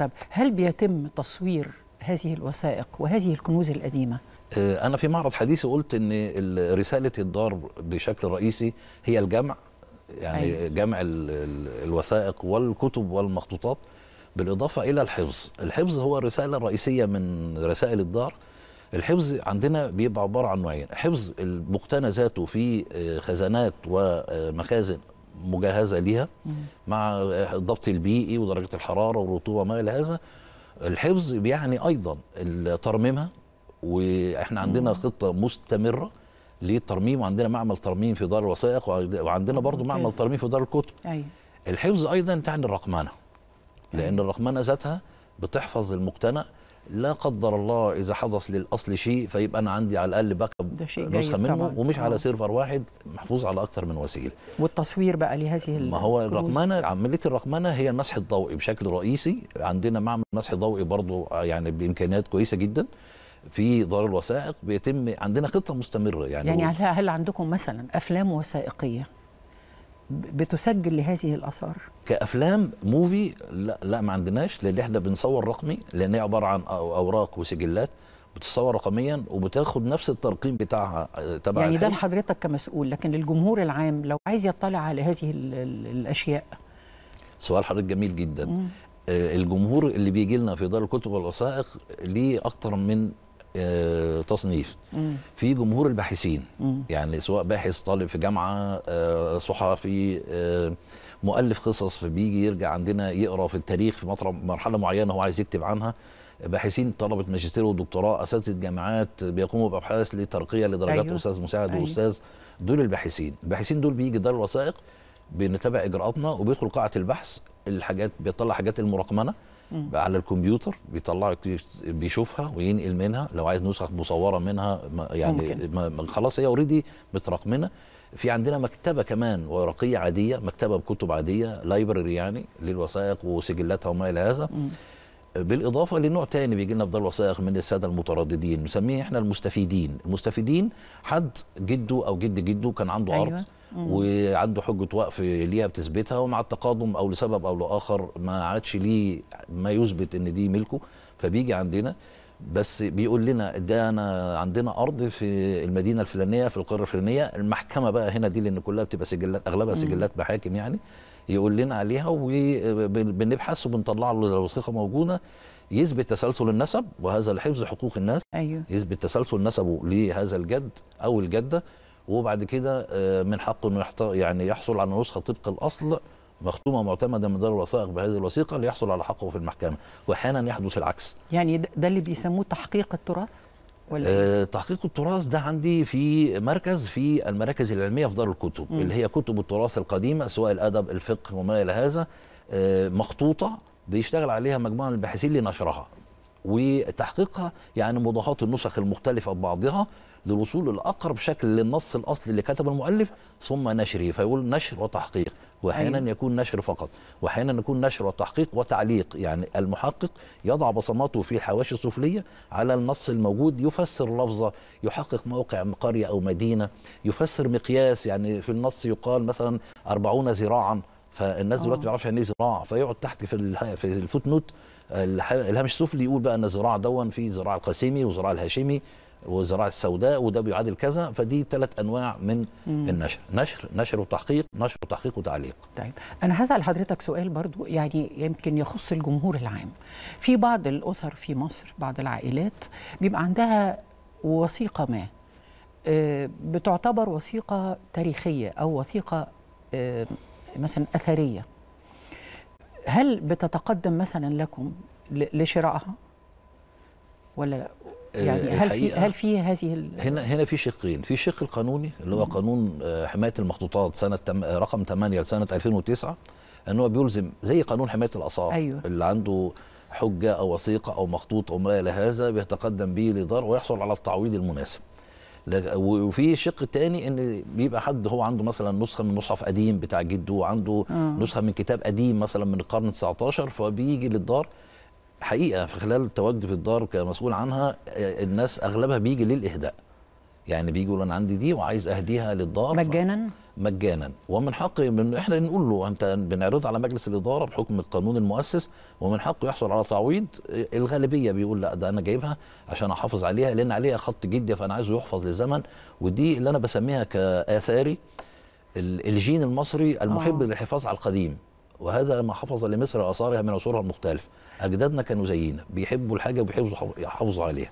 طب هل بيتم تصوير هذه الوثائق وهذه الكنوز القديمه آه، انا في معرض حديثي قلت ان رساله الدار بشكل رئيسي هي الجمع يعني أيوة. جمع الوثائق والكتب والمخطوطات بالاضافه الى الحفظ الحفظ هو الرساله الرئيسيه من رسائل الدار الحفظ عندنا بيبقى عباره عن نوعين حفظ المقتنى ذاته في آه، خزانات ومخازن مجهزه ليها مع الضبط البيئي ودرجه الحراره والرطوبه وما الى هذا الحفظ بيعني ايضا ترميمها واحنا عندنا خطه مستمره للترميم وعندنا معمل ترميم في دار الوثائق وعندنا برضو معمل ترميم في دار الكتب أيوة. الحفظ ايضا تعني الرقمنه لان أيوة. الرقمنه ذاتها بتحفظ المقتنى لا قدر الله اذا حدث للاصل شيء فيبقى انا عندي على الاقل باك اب نسخه منه طبعا. ومش على سيرفر آه. واحد محفوظ على اكثر من وسيله والتصوير بقى لهذه ما هو الرقمنه عمليه الرقمنه هي المسح الضوئي بشكل رئيسي عندنا معمل مسح ضوئي برضه آه، يعني بامكانيات كويسه جدا في دار الوثائق بيتم عندنا خطه مستمره يعني يعني هل عندكم مثلا افلام وثائقيه بتسجل لهذه الاثار كافلام موفي لا لا ما عندناش لان احنا بنصور رقمي لان هي عباره عن اوراق وسجلات بتتصور رقميا وبتاخد نفس الترقيم بتاعها تبع يعني ده لحضرتك كمسؤول لكن للجمهور العام لو عايز يطلع على هذه الاشياء سؤال حضرتك جميل جدا مم. آه، الجمهور اللي بيجي لنا في دار الكتب والوثائق ليه اكتر من آه، تصنيف في جمهور الباحثين يعني سواء باحث طالب في جامعه آه، صحفي آه، مؤلف قصص فبيجي يرجع عندنا يقرا في التاريخ في مرحله معينه هو عايز يكتب عنها باحثين طلبه ماجستير ودكتوراه اساتذه جامعات بيقوموا بابحاث لترقيه أيوه. لدرجات أيوه. استاذ مساعد أيوه. واستاذ دول الباحثين الباحثين دول بيجي دار الوثائق بنتابع اجراءاتنا وبيدخل قاعه البحث الحاجات بيطلع حاجات المراقمنه على الكمبيوتر بيطلع بيشوفها وينقل منها لو عايز نسخ مصوره منها يعني ممكن. خلاص هي اوريدي مترقمنه في عندنا مكتبه كمان ورقيه عاديه مكتبه بكتب عاديه لايبرري يعني للوثائق وسجلاتها وما الى هذا بالاضافه لنوع تاني بيجي لنا بدل وثائق من الساده المترددين بنسميه احنا المستفيدين المستفيدين حد جده او جد جده كان عنده أيوة. ارض وعنده حجه وقف ليها بتثبتها ومع التقادم او لسبب او لاخر ما عادش ليه ما يثبت ان دي ملكه فبيجي عندنا بس بيقول لنا ده انا عندنا ارض في المدينه الفلانيه في القاره الفلانيه المحكمه بقى هنا دي لان كلها بتبقى سجلات اغلبها سجلات محاكم يعني يقول لنا عليها وبنبحث وبنطلع له الوثيقه موجوده يثبت تسلسل النسب وهذا لحفظ حقوق الناس أيوه. يثبت تسلسل نسبه لهذا الجد او الجده وبعد كده آه، من حقه انه يعني يحصل على نسخه طبق الاصل مختومه معتمده من دار الوثائق بهذه الوثيقه ليحصل على حقه في المحكمه واحيانا يحدث العكس يعني ده اللي بيسموه تحقيق التراث ولا إيه؟ أه تحقيق التراث ده عندي في مركز في المراكز العلميه في دار الكتب م. اللي هي كتب التراث القديمه سواء الادب الفقه وما الى هذا أه مخطوطه بيشتغل عليها مجموعه من الباحثين لنشرها وتحقيقها يعني مضاهاة النسخ المختلفة ببعضها للوصول لأقرب شكل للنص الأصلي اللي كتبه المؤلف ثم نشره فيقول نشر وتحقيق واحيانا أيوة. يكون نشر فقط واحيانا يكون نشر وتحقيق وتعليق يعني المحقق يضع بصماته في الحواشي السفليه على النص الموجود يفسر لفظه يحقق موقع قريه او مدينه يفسر مقياس يعني في النص يقال مثلا 40 ذراعا فالناس دلوقتي ما آه. بيعرفش يعني ايه ذراع فيقعد تحت في في الفوت نوت الهامش السفلي يقول بقى ان الذراع دون في ذراع القاسمي وذراع الهاشمي والزراعه السوداء وده بيعادل كذا فدي ثلاث انواع من مم. النشر نشر نشر وتحقيق نشر وتحقيق وتعليق طيب انا هسال حضرتك سؤال برضو يعني يمكن يخص الجمهور العام في بعض الاسر في مصر بعض العائلات بيبقى عندها وثيقه ما آه، بتعتبر وثيقه تاريخيه او وثيقه آه، مثلا اثريه هل بتتقدم مثلا لكم لشرائها ولا يعني آه، هل في هل في هذه ال... هنا هنا في شقين في شق القانوني اللي هو قانون آه، حمايه المخطوطات سنه آه، رقم 8 لسنه 2009 ان هو بيلزم زي قانون حمايه الاثار أيوة. اللي عنده حجه او وثيقه او مخطوط او ما الى هذا بيتقدم به لدار ويحصل على التعويض المناسب وفي شق تاني ان بيبقى حد هو عنده مثلا نسخه من مصحف قديم بتاع جده وعنده نسخه من كتاب قديم مثلا من القرن 19 فبيجي للدار حقيقه في خلال تواجدي في الدار كمسؤول عنها الناس اغلبها بيجي للاهداء يعني بيجي يقول انا عندي دي وعايز اهديها للدار مجانا مجانا ومن حق من احنا نقول له انت بنعرض على مجلس الاداره بحكم القانون المؤسس ومن حقه يحصل على تعويض الغالبيه بيقول لا ده انا جايبها عشان احافظ عليها لان عليها خط جدي فانا عايزه يحفظ للزمن ودي اللي انا بسميها كاثاري الجين المصري المحب آه. للحفاظ على القديم وهذا ما حفظ لمصر اثارها من عصورها المختلفه اجدادنا كانوا زينا بيحبوا الحاجه وبيحبوا يحافظوا عليها